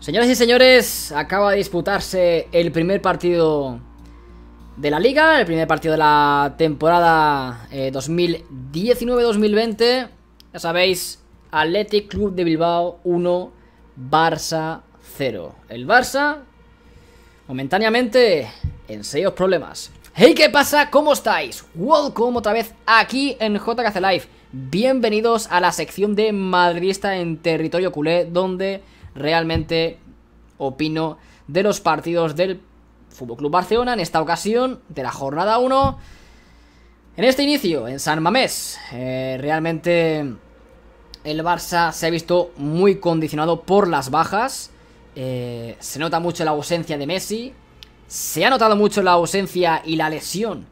Señoras y señores, acaba de disputarse el primer partido de la liga, el primer partido de la temporada 2019-2020. Eh, ya sabéis, Athletic Club de Bilbao 1, Barça 0. El Barça, momentáneamente, en serios problemas. ¡Hey! ¿Qué pasa? ¿Cómo estáis? Welcome otra vez aquí en JKC Live. Bienvenidos a la sección de madridista en territorio culé, donde realmente opino de los partidos del FC Barcelona en esta ocasión de la jornada 1. En este inicio, en San Mamés, eh, realmente el Barça se ha visto muy condicionado por las bajas. Eh, se nota mucho la ausencia de Messi. Se ha notado mucho la ausencia y la lesión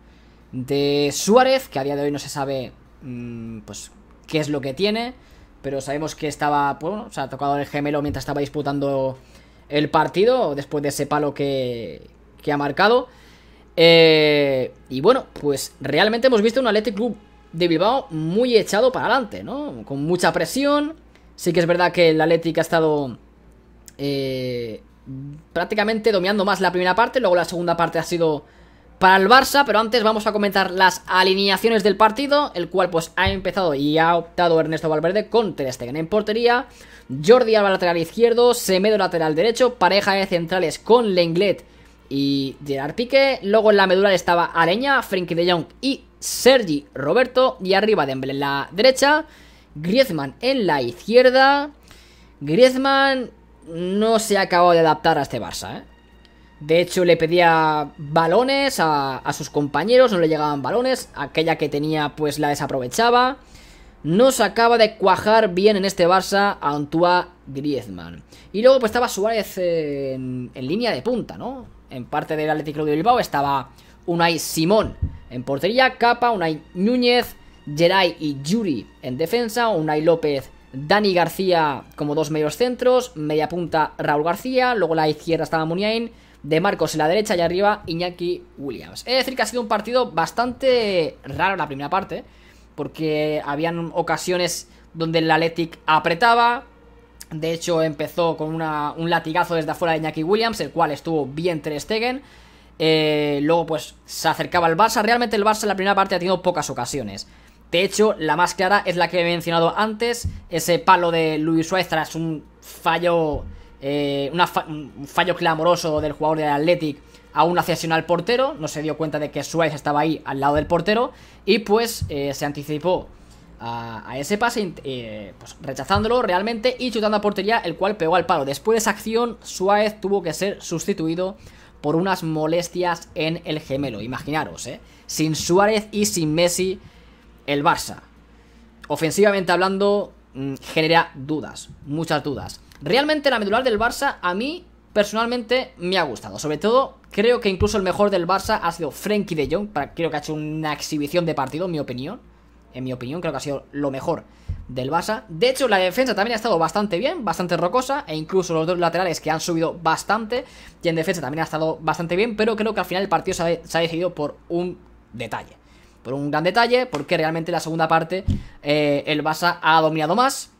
de Suárez, que a día de hoy no se sabe mm, pues, qué es lo que tiene. Pero sabemos que estaba, pues, bueno, se ha tocado el gemelo mientras estaba disputando el partido, después de ese palo que, que ha marcado. Eh, y bueno, pues realmente hemos visto un Athletic Club de Bilbao muy echado para adelante, ¿no? Con mucha presión. Sí que es verdad que el Athletic ha estado eh, prácticamente dominando más la primera parte, luego la segunda parte ha sido para el Barça, pero antes vamos a comentar las alineaciones del partido, el cual pues ha empezado y ha optado Ernesto Valverde con Ter en portería, Jordi Alba lateral izquierdo, Semedo lateral derecho, pareja de centrales con Lenglet y Gerard Pique. luego en la medular estaba Areña, Frenkie de Jong y Sergi Roberto y arriba Dembélé en la derecha, Griezmann en la izquierda, Griezmann no se ha acabado de adaptar a este Barça, ¿eh? De hecho, le pedía balones a, sus compañeros, no le llegaban balones. Aquella que tenía, pues la desaprovechaba. No se acaba de cuajar bien en este Barça a Griezmann. Y luego, pues estaba Suárez en, línea de punta, ¿no? En parte del Atlético de Bilbao estaba Unai Simón en portería, Capa, Unai Núñez, Geray y Yuri en defensa, Unai López Dani García como dos medios centros, media punta Raúl García, luego la izquierda estaba Muniain, de Marcos en la derecha y arriba Iñaki Williams. Es decir que ha sido un partido bastante raro la primera parte, porque habían ocasiones donde el Athletic apretaba, de hecho empezó con un latigazo desde afuera de Iñaki Williams, el cual estuvo bien tres Stegen, eh, luego pues se acercaba el Barça, realmente el Barça en la primera parte ha tenido pocas ocasiones. De hecho, la más clara es la que he mencionado antes, ese palo de Luis Suárez tras un fallo eh, un fallo clamoroso del jugador del Athletic a una cesión al portero, no se dio cuenta de que Suárez estaba ahí al lado del portero y pues eh, se anticipó a, ese pase, eh, pues rechazándolo realmente y chutando a portería, el cual pegó al palo. Después de esa acción, Suárez tuvo que ser sustituido por unas molestias en el gemelo, imaginaros, Sin Suárez y sin Messi, el Barça. Ofensivamente hablando, mm, genera dudas, muchas dudas. Realmente la medular del Barça a mí personalmente me ha gustado. Sobre todo, creo que incluso el mejor del Barça ha sido Frenkie de Jong. Creo que ha hecho una exhibición de partido, en mi opinión. En mi opinión, creo que ha sido lo mejor del Barça. De hecho, la defensa también ha estado bastante bien, bastante rocosa, e incluso los dos laterales que han subido bastante, y en defensa también ha estado bastante bien, pero creo que al final el partido se ha, decidido por un detalle. Por un gran detalle, porque realmente la segunda parte eh, el Barça ha dominado más,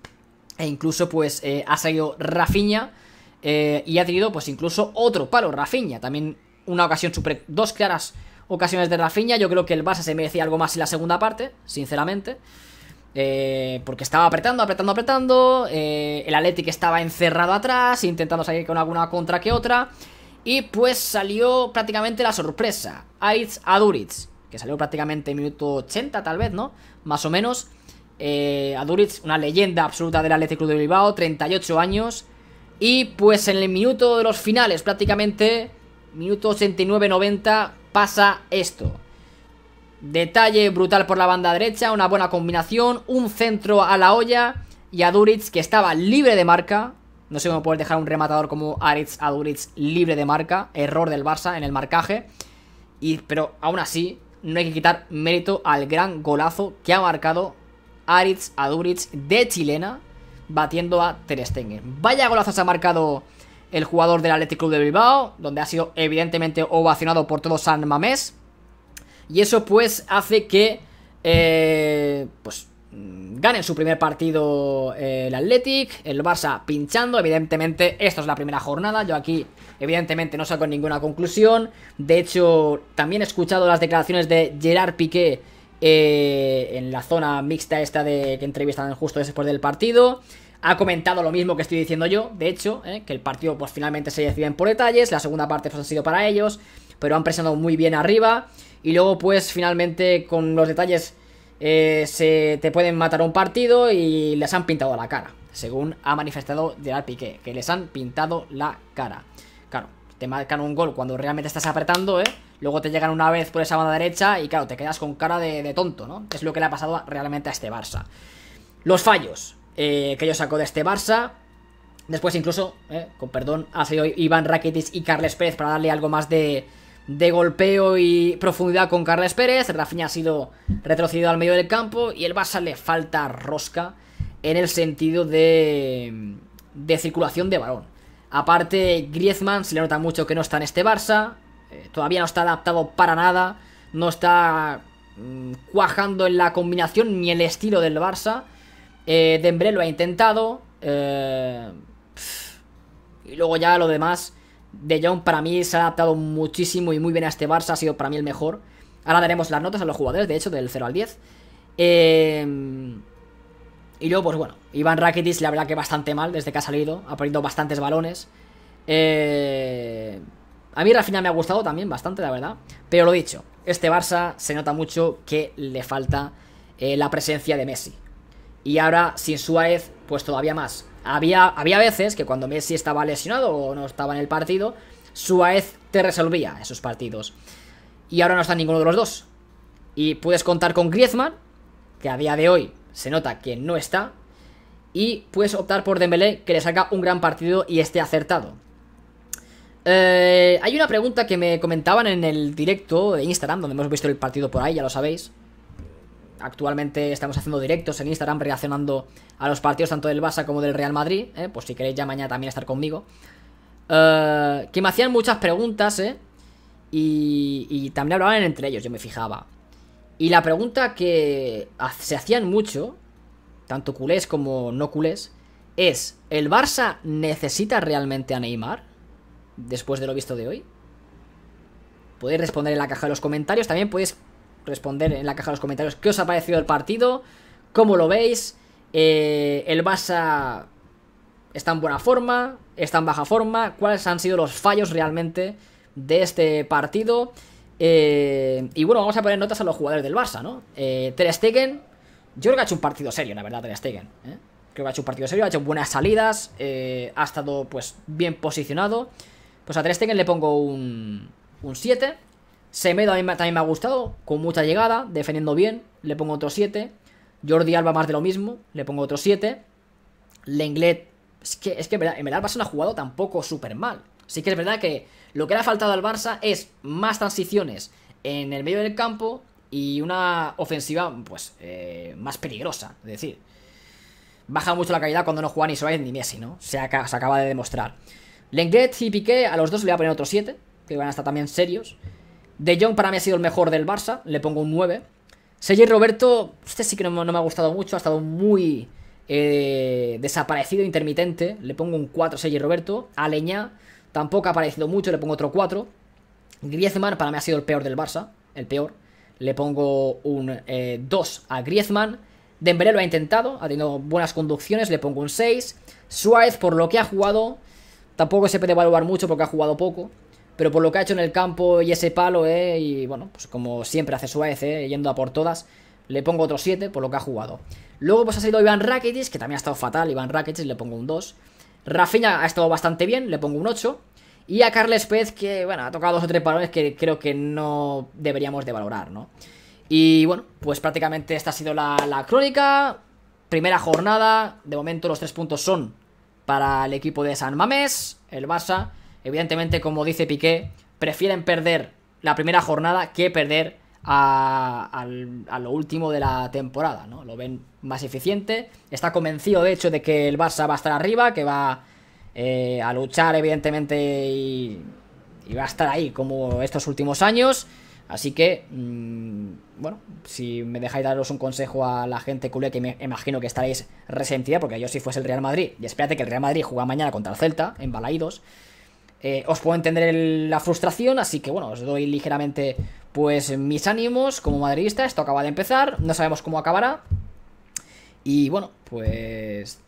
e incluso pues eh, ha salido Rafinha eh, y ha tenido pues incluso otro palo, Rafinha. También una ocasión super... Dos claras ocasiones de Rafinha. Yo creo que el Barça se merecía algo más en la segunda parte, sinceramente. Eh, porque estaba apretando, apretando, apretando. el Athletic estaba encerrado atrás, intentando salir con alguna contra que otra. Y pues salió prácticamente la sorpresa. Aiz Aduritz. que salió prácticamente en minuto 80 tal vez, ¿no? Más o menos. A eh, Aduriz, una leyenda absoluta del Athletic Club de Bilbao, 38 años. Y pues en el minuto de los finales, prácticamente, minuto 89-90, pasa esto. Detalle brutal por la banda derecha, una buena combinación, un centro a la olla y Aduriz que estaba libre de marca. No sé cómo puedes dejar un rematador como Aritz Aduriz libre de marca. Error del Barça en el marcaje. Y, pero aún así, no hay que quitar mérito al gran golazo que ha marcado Aritz a de chilena, batiendo a Ter Vaya golazos ha marcado el jugador del Athletic Club de Bilbao, donde ha sido evidentemente ovacionado por todo San Mamés. Y eso pues hace que eh, pues mm, ganen su primer partido eh, el Athletic, el Barça pinchando, evidentemente esta es la primera jornada, yo aquí evidentemente no saco ninguna conclusión, de hecho también he escuchado las declaraciones de Gerard Piqué eh, en la zona mixta esta de que entrevistan justo después del partido. Ha comentado lo mismo que estoy diciendo yo, de hecho, eh, que el partido pues finalmente se deciden por detalles, la segunda parte pues, ha sido para ellos, pero han presionado muy bien arriba y luego pues finalmente con los detalles eh, se te pueden matar un partido y les han pintado la cara, según ha manifestado Gerard Piqué, que les han pintado la cara. Claro, te marcan un gol cuando realmente estás apretando, ¿eh? Luego te llegan una vez por esa banda derecha y claro, te quedas con cara de, tonto, ¿no? Es lo que le ha pasado realmente a este Barça. Los fallos eh, que yo saco de este Barça. Después incluso, eh, con perdón, ha sido Iván Rakitic y Carles Pérez para darle algo más de, de golpeo y profundidad con Carles Pérez. Rafinha ha sido retrocedido al medio del campo y el Barça le falta rosca en el sentido de, de circulación de balón. Aparte, Griezmann se le nota mucho que no está en este Barça. Eh, todavía no está adaptado para nada, no está mm, cuajando en la combinación ni el estilo del Barça. Eh, Dembélé lo ha intentado. Eh, y luego ya lo demás. De Jong para mí se ha adaptado muchísimo y muy bien a este Barça, ha sido para mí el mejor. Ahora daremos las notas a los jugadores, de hecho, del 0 al 10. Eh, y luego, pues bueno, Iván Rakitic la verdad que bastante mal desde que ha salido, ha perdido bastantes balones. Eh, a mí Rafinha me ha gustado también bastante, la verdad. Pero lo dicho, este Barça se nota mucho que le falta eh, la presencia de Messi. Y ahora, sin Suárez, pues todavía más. Había, había veces que cuando Messi estaba lesionado o no estaba en el partido, Suárez te resolvía esos partidos. Y ahora no está ninguno de los dos. Y puedes contar con Griezmann, que a día de hoy se nota que no está. Y puedes optar por Dembélé, que le saca un gran partido y esté acertado. Eh, hay una pregunta que me comentaban en el directo de Instagram, donde hemos visto el partido por ahí, ya lo sabéis. Actualmente estamos haciendo directos en Instagram reaccionando a los partidos tanto del Barça como del Real Madrid. pues si queréis ya mañana también estar conmigo. Eh, que me hacían muchas preguntas, Y, y también hablaban entre ellos, yo me fijaba. Y la pregunta que se hacían mucho, tanto culés como no culés, es, ¿el Barça necesita realmente a Neymar? después de lo visto de hoy? Podéis responder en la caja de los comentarios. También podéis responder en la caja de los comentarios qué os ha parecido el partido, cómo lo veis. Eh, el Barça está en buena forma, está en baja forma. ¿Cuáles han sido los fallos realmente de este partido? Eh, y bueno, vamos a poner notas a los jugadores del Barça, ¿no? Eh, Ter Stegen, yo creo que ha hecho un partido serio, la verdad, Ter Stegen. ¿eh? Creo que ha hecho un partido serio, ha hecho buenas salidas, ha estado pues bien posicionado. Pues a Ter Stegen le pongo un, un 7. Semedo también me ha gustado, con mucha llegada, defendiendo bien, le pongo otro 7. Jordi Alba más de lo mismo, le pongo otro 7. Lenglet, es que, es que en verdad, en verdad el no ha jugado tampoco súper mal. Sí que es verdad que lo que le ha faltado al Barça es más transiciones en el medio del campo y una ofensiva pues eh, más peligrosa, es decir. Baja mucho la calidad cuando no juega ni Suárez ni Messi, ¿no? se acaba de demostrar. Lenglet y Piqué, a los dos le voy a poner otro 7, que van a estar también serios. De Jong para mí ha sido el mejor del Barça, le pongo un 9. Sergi Roberto, este sí que no, me ha gustado mucho, ha estado muy eh, desaparecido, intermitente. Le pongo un 4 a Sergi Roberto. A tampoco ha aparecido mucho, le pongo otro 4. Griezmann para mí ha sido el peor del Barça, el peor. Le pongo un 2 eh, a Griezmann. Dembélé lo ha intentado, ha tenido buenas conducciones, le pongo un 6. Suárez, por lo que ha jugado, Tampoco se puede evaluar mucho porque ha jugado poco. Pero por lo que ha hecho en el campo y ese palo, ¿eh? Y bueno, pues como siempre hace su ¿eh? Yendo a por todas. Le pongo otro 7 por lo que ha jugado. Luego pues ha sido Iván Rakitic, que también ha estado fatal. Iván Rakitic le pongo un 2. Rafinha ha estado bastante bien, le pongo un 8. Y a Carles Pez, que bueno, ha tocado dos o tres palones que creo que no deberíamos de valorar, ¿no? Y bueno, pues prácticamente esta ha sido la, la crónica. Primera jornada. De momento los tres puntos son para el equipo de San Mamés, el Barça. Evidentemente, como dice Piqué, prefieren perder la primera jornada que perder a, lo último de la temporada, ¿no? Lo ven más eficiente. Está convencido, de hecho, de que el Barça va a estar arriba, que va eh, a luchar, evidentemente, y, y va a estar ahí como estos últimos años. Así que, mm, bueno, si me dejáis daros un consejo a la gente culé que me imagino que estaréis resentida, porque yo si fuese el Real Madrid, y espérate que el Real Madrid juega mañana contra el Celta, en Balaídos, eh, os puedo entender la frustración, así que bueno, os doy ligeramente pues mis ánimos como madridista, esto acaba de empezar, no sabemos cómo acabará, y bueno, pues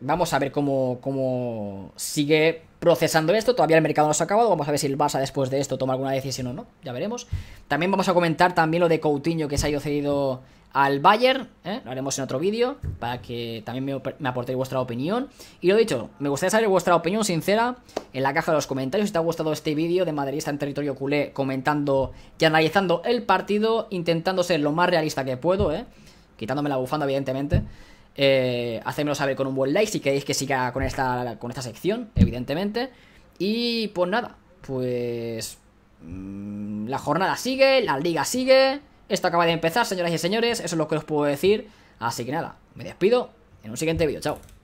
vamos a ver cómo, cómo sigue procesando esto. Todavía el mercado no se ha acabado. Vamos a ver si el Barça después de esto toma alguna decisión o no. Ya veremos. También vamos a comentar también lo de Coutinho que se ha ido cedido al Bayern. ¿eh? Lo haremos en otro vídeo para que también me, aporte aportéis vuestra opinión. Y lo dicho, me gustaría saber vuestra opinión sincera en la caja de los comentarios. Si te ha gustado este vídeo de Madridista en territorio culé comentando y analizando el partido, intentando ser lo más realista que puedo, ¿eh? quitándome la bufanda evidentemente. Eh, hacedmelo saber con un buen like si queréis que siga con esta, con esta sección, evidentemente. Y pues nada, pues mm, la jornada sigue, la liga sigue. Esto acaba de empezar, señoras y señores, eso es lo que os puedo decir. Así que nada, me despido en un siguiente vídeo, chao.